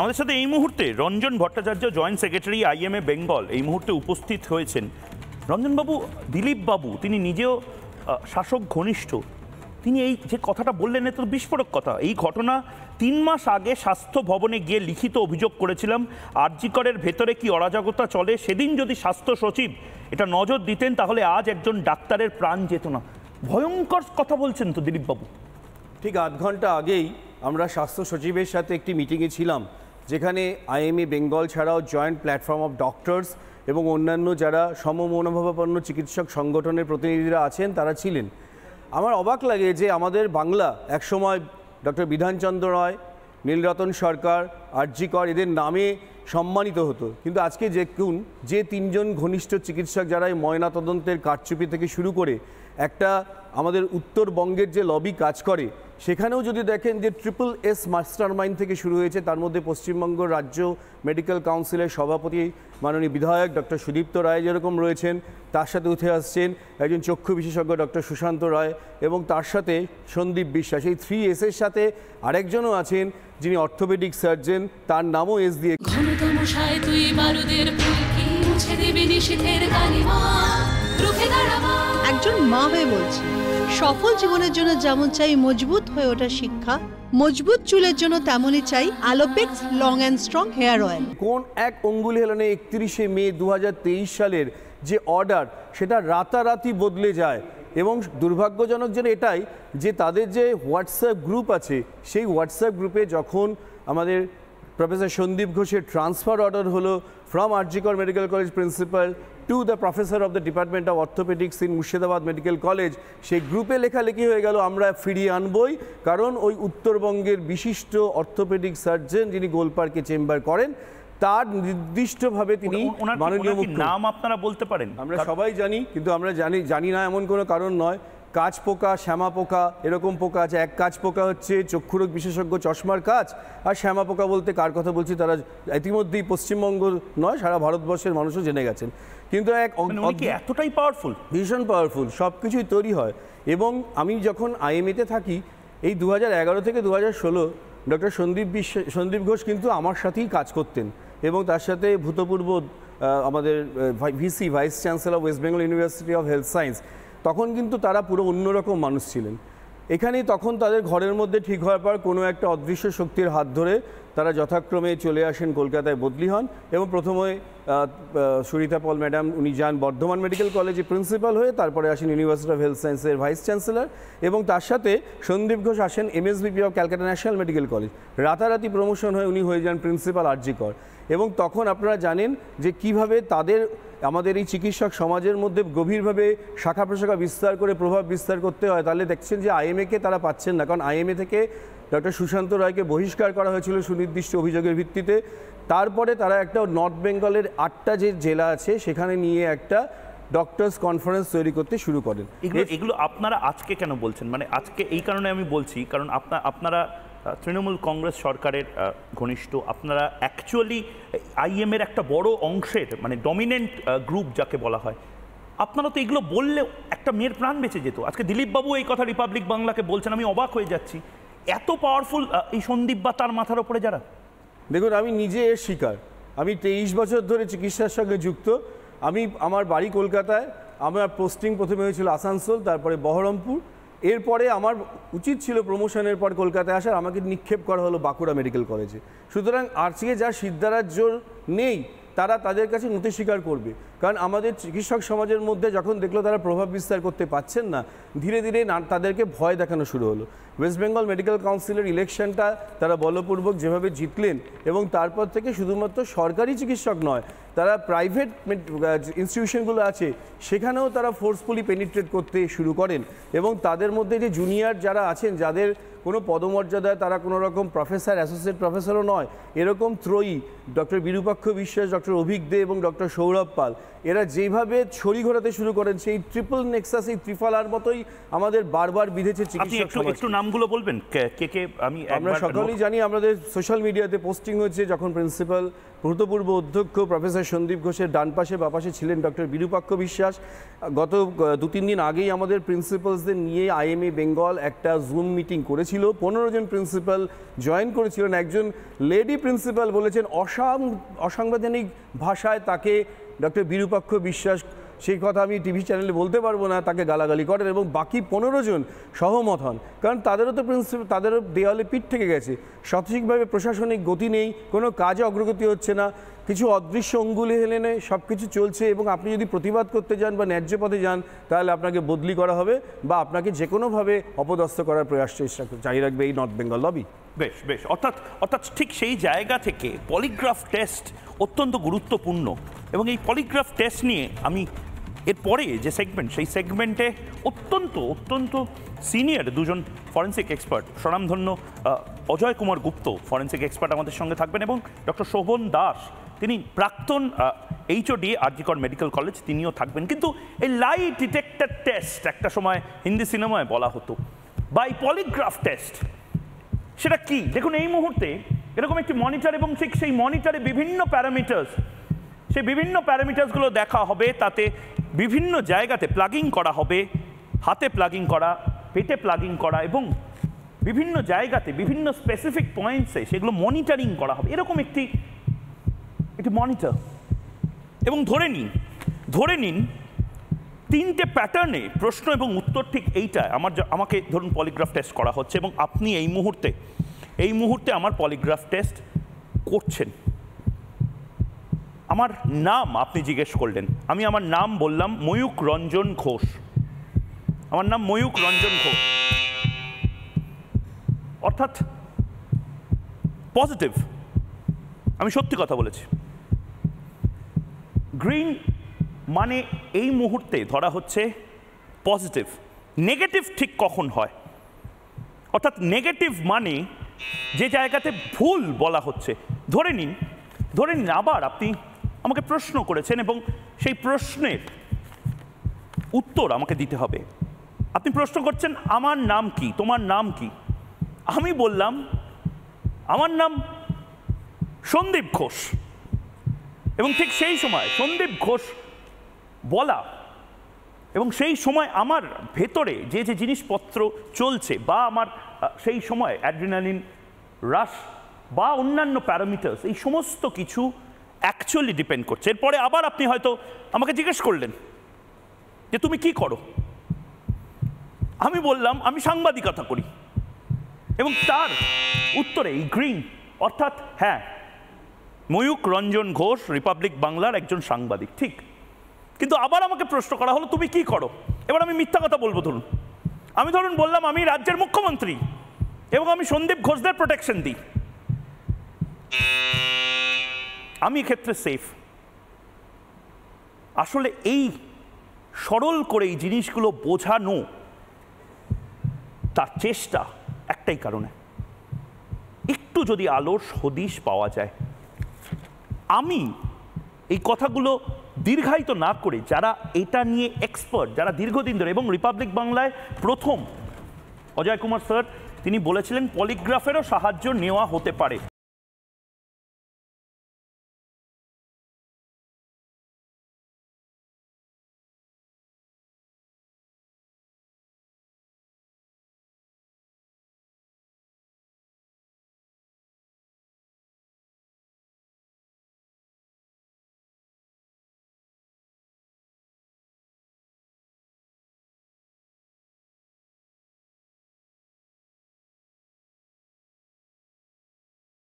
আমাদের সাথে এই মুহূর্তে Ranjan Bhattacharya joint secretary IMA Bengal এই মুহূর্তে উপস্থিত হয়েছেন রঞ্জনবাবু দিলীপবাবু তিনি নিজেও শাসক ঘনিষ্ঠ তিনি এই যে কথাটা বললেন এত বিস্ফোরক কথা এই ঘটনা তিন মাস আগে স্বাস্থ্য ভবনে গিয়ে লিখিত অভিযোগ করেছিলাম আরজিকরের ভেতরে কি অরাজকতা চলে সেদিন যদি স্বাস্থ্য সচিব এটা নজর দিতেন তাহলে আজ একজন ডাক্তারের প্রাণ যেত না ভয়ঙ্কর কথা বলছেন তো দিলীপবাবু ঠিক আধ ঘন্টা আগেই আমরা স্বাস্থ্য সচিবের সাথে একটি মিটিংয়ে ছিলাম যেখানে আইএমএ বেঙ্গল ছাড়াও জয়েন্ট প্ল্যাটফর্ম অফ ডক্টরস এবং অন্যান্য যারা সমমনোভাবাপন্ন চিকিৎসক সংগঠনের প্রতিনিধিরা আছেন তারা ছিলেন আমার অবাক লাগে যে আমাদের বাংলা একসময় ডক্টর বিধানচন্দ্র রায় নীলরতন সরকার কর এদের নামে সম্মানিত হতো কিন্তু আজকে যে যে তিনজন ঘনিষ্ঠ চিকিৎসক যারা এই ময়নাতদন্তের কারচুপি থেকে শুরু করে একটা আমাদের উত্তরবঙ্গের যে লবি কাজ করে সেখানেও যদি দেখেন যে ট্রিপল এস মাস্টার মাইন্ড থেকে শুরু হয়েছে তার মধ্যে পশ্চিমবঙ্গ রাজ্য মেডিকেল কাউন্সিলের সভাপতি মাননীয় বিধায়ক ডক্টর সুদীপ্ত রায় যেরকম রয়েছেন তার সাথে উঠে আসছেন একজন চক্ষু বিশেষজ্ঞ ডক্টর সুশান্ত রায় এবং তার সাথে সন্দীপ বিশ্বাস এই থ্রি এসের সাথে আরেকজনও আছেন যিনি অর্থোপেডিক সার্জন তার নামও এস দিয়ে একজন মা হয়ে বলছি সফল জীবনের জন্য যেমন চাই মজবুত হয়ে ওঠা শিক্ষা মজবুত চুলের জন্য তেমনই চাই Alopex long and strong hair oil কোন এক অঙ্গুলি হেলনে একত্রিশে মে দু সালের যে অর্ডার সেটা রাতারাতি বদলে যায় এবং দুর্ভাগ্যজনক যেন এটাই যে তাদের যে হোয়াটসঅ্যাপ গ্রুপ আছে সেই হোয়াটসঅ্যাপ গ্রুপে যখন আমাদের প্রফেসর সন্দীপ ঘোষের ট্রান্সফার অর্ডার হলো from RG Kar medical college principal to the professor of the department of orthopaedics in Murshidabad medical college সেই গ্রুপে লেখালেখি হয়ে গেল আমরা ফিরিয়ে আনবই কারণ ওই উত্তরবঙ্গের বিশিষ্ট অর্থোপেডিক সার্জন যিনি গোলপার্কে চেম্বার করেন তার নির্দিষ্টভাবে তিনি মাননীয় নাম আপনারা বলতে পারেন আমরা সবাই জানি কিন্তু আমরা জানি জানি না এমন কোনো কারণ নয় কাজ পোকা শ্যামা পোকা এরকম পোকা আছে এক কাজ পোকা হচ্ছে চক্ষুরোগ বিশেষজ্ঞ চশমার কাজ আর শ্যামা পোকা বলতে কার কথা বলছি তারা ইতিমধ্যেই পশ্চিমবঙ্গ নয় সারা ভারতবর্ষের মানুষও জেনে গেছেন কিন্তু এক মানে এতটাই পাওয়ারফুল ভীষণ পাওয়ারফুল সব কিছুই তৈরি হয় এবং আমি যখন আইএমএতে e থাকি এই দু থেকে দু ডক্টর সন্দীপ বিশ্ব সন্দীপ ঘোষ কিন্তু আমার সাথেই কাজ করতেন এবং তার সাথে ভূতপূর্ব আমাদের VC vice of West Bengal University of Health Science তখন কিন্তু তারা পুরো অন্যরকম মানুষ ছিলেন এখানেই তখন তাদের ঘরের মধ্যে ঠিক হওয়ার পর কোনো একটা অদৃশ্য শক্তির হাত ধরে তারা যথাক্রমে চলে আসেন কলকাতায় বদলি হন এবং প্রথমে সুরিতা পল ম্যাডাম উনি যান বর্ধমান মেডিকেল কলেজে প্রিন্সিপাল হয়ে তারপরে আসেন ইউনিভার্সিটি অফ হেলথ সায়েন্সের ভাইস চ্যান্সেলর এবং তার সাথে সন্দীপ ঘোষ আসেন MSVP of Calcutta national medical college রাতারাতি প্রমোশন হয়ে উনি হয়ে যান প্রিন্সিপাল আর্জিকর কর এবং তখন আপনারা জানেন যে কিভাবে তাদের আমাদের এই চিকিৎসক সমাজের মধ্যে গভীরভাবে শাখা প্রশাখা বিস্তার করে প্রভাব বিস্তার করতে হয় তাহলে দেখছেন যে আইএমএকে তারা পাচ্ছেন না কারণ আইএমএ থেকে ডক্টর সুশান্ত রায়কে বহিষ্কার করা হয়েছিল সুনির্দিষ্ট অভিযোগের ভিত্তিতে তারপরে তারা একটা নর্থ বেঙ্গলের আটটা যে জেলা আছে সেখানে নিয়ে একটা ডক্টরস কনফারেন্স তৈরি করতে শুরু করেন এগুলো আপনারা আজকে কেন বলছেন মানে আজকে এই কারণে আমি বলছি কারণ আপনারা তৃণমূল কংগ্রেস সরকারের ঘনিষ্ঠ আপনারা অ্যাকচুয়ালি আইএমের একটা বড় অংশের মানে ডমিনেন্ট গ্রুপ যাকে বলা হয় আপনারা তো এগুলো বললে একটা মেয়ের প্রাণ বেঁচে যেত আজকে দিলীপবাবু এই কথা রিপাবলিক বাংলাকে বলছেন আমি অবাক হয়ে যাচ্ছি এত পাওয়ারফুল এই সন্দীপ বা তার মাথার ওপরে যারা দেখুন আমি নিজে এর শিকার আমি তেইশ বছর ধরে চিকিৎসার সঙ্গে যুক্ত আমি আমার বাড়ি কলকাতায় আমার পোস্টিং প্রথমে হয়েছিল আসানসোল তারপরে বহরমপুর এরপরে আমার উচিত ছিল প্রমোশনের পর কলকাতায় আসার আমাকে নিক্ষেপ করা হলো বাঁকুড়া মেডিকেল কলেজে সুতরাং আজকে যা সিদ্ধারাজ্য নেই তারা তাদের কাছে নতি স্বীকার করবে কারণ আমাদের চিকিৎসক সমাজের মধ্যে যখন দেখলো তারা প্রভাব বিস্তার করতে পারছেন না ধীরে ধীরে তাদেরকে ভয় দেখানো শুরু হলো ওয়েস্ট বেঙ্গল মেডিকেল কাউন্সিলের ইলেকশনটা তারা বলপূর্বক যেভাবে জিতলেন এবং তারপর থেকে শুধুমাত্র সরকারি চিকিৎসক নয় তারা প্রাইভেট ইনস্টিটিউশনগুলো আছে সেখানেও তারা ফোর্সফুলি পেনিট্রেট করতে শুরু করেন এবং তাদের মধ্যে যে জুনিয়র যারা আছেন যাদের কোনো পদমর্যাদায় তারা কোনো রকম প্রফেসর অ্যাসোসিয়েট প্রফেসরও নয় এরকম ত্রয়ী ডক্টর বিরূপাক্ষ বিশ্বাস ডক্টর অভিজ্ঞ দে এবং ডক্টর সৌরভ পাল এরা যেভাবে ছড়ি ঘোরাতে শুরু করেন সেই ট্রিপল নেক্সাস এই ত্রিফলার মতোই আমাদের বারবার বিধেছে চিকিৎসক একটু নামগুলো বলবেন কে কে আমি আমরা সকলেই জানি আমাদের সোশ্যাল মিডিয়াতে পোস্টিং হয়েছে যখন প্রিন্সিপাল ভূতপূর্ব অধ্যক্ষ প্রফেসর সন্দীপ ঘোষের ডান পাশে বা পাশে ছিলেন ডক্টর বিরূপাক্ষ বিশ্বাস গত দু তিন দিন আগেই আমাদের প্রিন্সিপালসদের নিয়ে আইএমএ বেঙ্গল একটা জুম মিটিং করেছিল পনেরো জন প্রিন্সিপাল জয়েন করেছিলেন একজন লেডি প্রিন্সিপাল বলেছেন অসাং অসাংবিধানিক ভাষায় তাকে ডক্টর বিরূপাক্ষ বিশ্বাস সেই কথা আমি টিভি চ্যানেলে বলতে পারবো না তাকে গালাগালি করেন এবং বাকি পনেরো জন সহমত হন কারণ তাদেরও তো প্রিন্সিপাল তাদেরও দেওয়ালে পিঠ থেকে গেছে সঠিকভাবে প্রশাসনিক গতি নেই কোনো কাজে অগ্রগতি হচ্ছে না কিছু অদৃশ্য অঙ্গুলি হেলেনে সব কিছু চলছে এবং আপনি যদি প্রতিবাদ করতে যান বা ন্যায্য পথে যান তাহলে আপনাকে বদলি করা হবে বা আপনাকে যে কোনোভাবে অপদস্থ করার প্রয়াস চেষ্টা চাই রাখবে এই নর্থ বেঙ্গল লবি বেশ বেশ অর্থাৎ অর্থাৎ ঠিক সেই জায়গা থেকে পলিগ্রাফ টেস্ট অত্যন্ত গুরুত্বপূর্ণ এবং এই পলিগ্রাফ টেস্ট নিয়ে আমি এরপরে যে সেগমেন্ট সেই সেগমেন্টে অত্যন্ত অত্যন্ত সিনিয়র দুজন ফরেন্সিক এক্সপার্ট স্বনামধন্য অজয় কুমার গুপ্ত ফরেন্সিক এক্সপার্ট আমাদের সঙ্গে থাকবেন এবং ডক্টর শোভন দাস তিনি প্রাক্তন এইচওডি আরজিকর মেডিকেল কলেজ তিনিও থাকবেন কিন্তু এই লাই ডিটেক্টার টেস্ট একটা সময় হিন্দি সিনেমায় বলা হতো বাই পলিগ্রাফ টেস্ট সেটা কি দেখুন এই মুহূর্তে এরকম একটি মনিটর এবং ঠিক সেই মনিটরে বিভিন্ন প্যারামিটার্স সেই বিভিন্ন প্যারামিটার্সগুলো দেখা হবে তাতে বিভিন্ন জায়গাতে প্লাগিং করা হবে হাতে প্লাগিং করা পেটে প্লাগিং করা এবং বিভিন্ন জায়গাতে বিভিন্ন স্পেসিফিক পয়েন্টসে সেগুলো মনিটরিং করা হবে এরকম একটি একটি মনিটর এবং ধরে নিন ধরে নিন তিনটে প্যাটার্নে প্রশ্ন এবং উত্তর ঠিক এইটা আমার আমাকে ধরুন পলিগ্রাফ টেস্ট করা হচ্ছে এবং আপনি এই মুহূর্তে এই মুহূর্তে আমার পলিগ্রাফ টেস্ট করছেন আমার নাম আপনি জিজ্ঞেস করলেন আমি আমার নাম বললাম ময়ূক রঞ্জন ঘোষ আমার নাম ময়ূক রঞ্জন ঘোষ অর্থাৎ পজিটিভ আমি সত্যি কথা বলেছি গ্রিন মানে এই মুহূর্তে ধরা হচ্ছে পজিটিভ নেগেটিভ ঠিক কখন হয় অর্থাৎ নেগেটিভ মানে যে জায়গাতে ভুল বলা হচ্ছে ধরে নিন ধরে নিন আবার আপনি আমাকে প্রশ্ন করেছেন এবং সেই প্রশ্নের উত্তর আমাকে দিতে হবে আপনি প্রশ্ন করছেন আমার নাম কি তোমার নাম কি আমি বললাম আমার নাম সন্দীপ ঘোষ এবং ঠিক সেই সময় সন্দীপ ঘোষ বলা এবং সেই সময় আমার ভেতরে যে যে জিনিসপত্র চলছে বা আমার সেই সময় অ্যাড্রিনালিন রাশ বা অন্যান্য প্যারামিটার্স এই সমস্ত কিছু অ্যাকচুয়ালি ডিপেন্ড করছে এরপরে আবার আপনি হয়তো আমাকে জিজ্ঞেস করলেন যে তুমি কি করো আমি বললাম আমি সাংবাদিকতা করি এবং তার উত্তরে গ্রিন অর্থাৎ হ্যাঁ ময়ূক রঞ্জন ঘোষ রিপাবলিক বাংলার একজন সাংবাদিক ঠিক কিন্তু আবার আমাকে প্রশ্ন করা হলো তুমি কি করো এবার আমি মিথ্যা কথা বলবো ধরুন আমি ধরুন বললাম আমি রাজ্যের মুখ্যমন্ত্রী এবং আমি সন্দীপ ঘোষদের প্রোটেকশন দিই আমি এক্ষেত্রে সেফ আসলে এই সরল করে এই জিনিসগুলো বোঝানো তার চেষ্টা একটাই কারণে একটু যদি আলোর সদিশ পাওয়া যায় আমি এই কথাগুলো দীর্ঘায়িত না করে যারা এটা নিয়ে এক্সপার্ট যারা দীর্ঘদিন ধরে এবং রিপাবলিক বাংলায় প্রথম অজয় কুমার স্যার তিনি বলেছিলেন পলিগ্রাফেরও সাহায্য নেওয়া হতে পারে